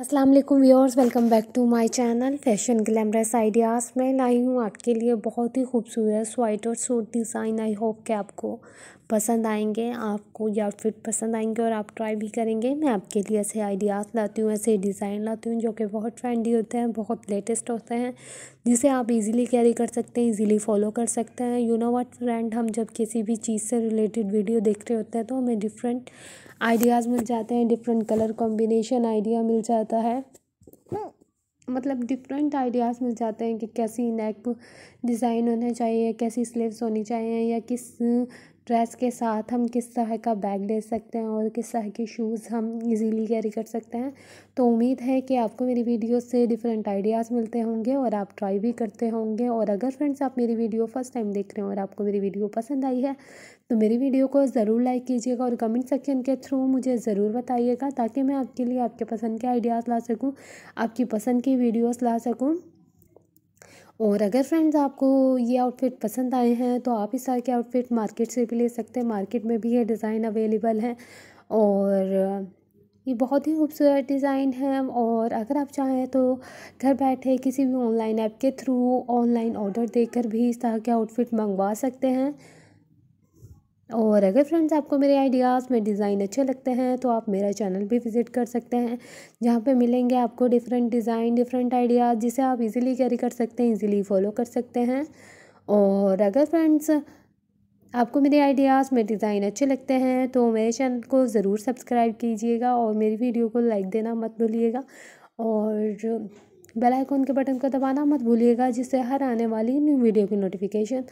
Aslam viewers welcome back to my channel fashion glamorous ideas मैं लाई हूँ आपके लिए बहुत ही खूबसूरत स्वाइट और सूट डिज़ाइन आई होप के आपको पसंद आएंगे आपको ये आउटफिट पसंद आएंगे और आप ट्राई भी करेंगे मैं आपके लिए ऐसे आइडियाज़ लाती हूँ ऐसे डिज़ाइन लाती हूँ जो कि बहुत ट्रेंडी होते हैं बहुत लेटेस्ट होते हैं जिसे आप इजीली कैरी कर सकते हैं इजीली फॉलो कर सकते हैं यू नो व्हाट फ्रेंड हम जब किसी भी चीज़ से रिलेटेड वीडियो देख रहे होते हैं तो हमें डिफरेंट आइडियाज़ मिल जाते हैं डिफरेंट कलर कॉम्बिनेशन आइडिया मिल जाता जाता है मतलब डिफरेंट आइडियाज़ मिल जाते हैं कि कैसी नेक डिज़ाइन होना चाहिए कैसी स्लीव्स होनी चाहिए या किस ड्रेस के साथ हम किस तरह का बैग ले सकते हैं और किस तरह के शूज़ हम इजीली कैरी कर सकते हैं तो उम्मीद है कि आपको मेरी वीडियो से डिफरेंट आइडियाज़ मिलते होंगे और आप ट्राई भी करते होंगे और अगर फ्रेंड्स आप मेरी वीडियो फर्स्ट टाइम देख रहे हैं और आपको मेरी वीडियो पसंद आई है तो मेरी वीडियो को ज़रूर लाइक कीजिएगा और कमेंट सेक्शन के थ्रू मुझे ज़रूर बताइएगा ताकि मैं आपके लिए आपके पसंद के आइडियाज़ ला सकूँ आपकी पसंद की वीडियोज़ ला सकूँ और अगर फ्रेंड्स आपको ये आउटफिट पसंद आए हैं तो आप इस तरह के आउटफिट मार्केट से भी ले सकते हैं मार्केट में भी ये डिज़ाइन अवेलेबल हैं और ये बहुत ही खूबसूरत डिज़ाइन है और अगर आप चाहें तो घर बैठे किसी भी ऑनलाइन ऐप के थ्रू ऑनलाइन ऑर्डर देकर भी इस तरह के आउटफिट मंगवा सकते हैं और अगर फ्रेंड्स आपको मेरे आइडियाज़ में डिज़ाइन अच्छे लगते हैं तो आप मेरा चैनल भी विज़िट कर सकते हैं जहाँ पे मिलेंगे आपको डिफरेंट डिज़ाइन डिफरेंट आइडियाज़ जिसे आप इजीली कैरी कर सकते हैं इजीली फॉलो कर सकते हैं और अगर फ्रेंड्स आपको मेरे आइडियाज़ में डिज़ाइन अच्छे लगते हैं तो मेरे चैनल को ज़रूर सब्सक्राइब कीजिएगा और मेरी वीडियो को लाइक देना मत भूलिएगा और बेल आइकॉन के बटन को दबाना मत भूलिएगा जिससे हर आने वाली न्यू वीडियो की नोटिफिकेशन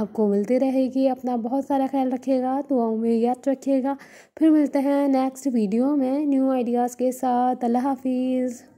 आपको मिलती रहेगी अपना बहुत सारा ख्याल रखिएगा दुआओं में याद रखिएगा फिर मिलते हैं नेक्स्ट वीडियो में न्यू आइडियाज़ के साथ अल्लाह हाफिज़